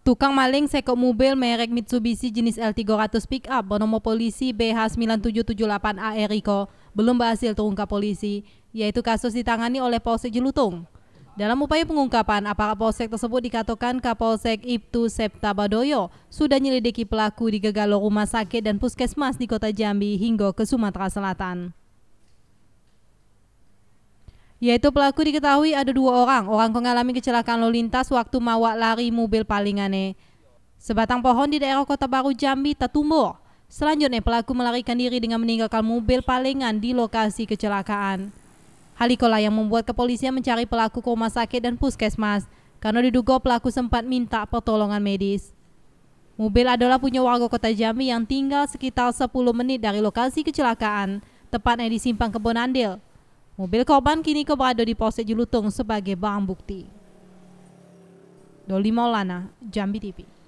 Tukang maling sekop mobil merek Mitsubishi jenis L300 pickup bernomor polisi BH9778A Eriko belum berhasil terungkap polisi, yaitu kasus ditangani oleh Polsek Jelutung. Dalam upaya pengungkapan, aparat Polsek tersebut dikatakan Kapolsek Ibtu Badoyo sudah menyelidiki pelaku di gegalo rumah sakit dan puskesmas di kota Jambi hingga ke Sumatera Selatan. Yaitu pelaku diketahui ada dua orang. Orang mengalami kecelakaan lalu lintas waktu mawak lari mobil palingane. Sebatang pohon di daerah Kota Baru Jambi tertumbuh. Selanjutnya pelaku melarikan diri dengan meninggalkan mobil palingan di lokasi kecelakaan. Hal itulah yang membuat kepolisian mencari pelaku ke rumah sakit dan puskesmas karena diduga pelaku sempat minta pertolongan medis. Mobil adalah punya warga kota Jambi yang tinggal sekitar 10 menit dari lokasi kecelakaan, tepatnya di Simpang Kebon Andil, Mobil korban kini keberada di Polsek Julutung sebagai barang bukti. Doli Maulana, Jambi TV.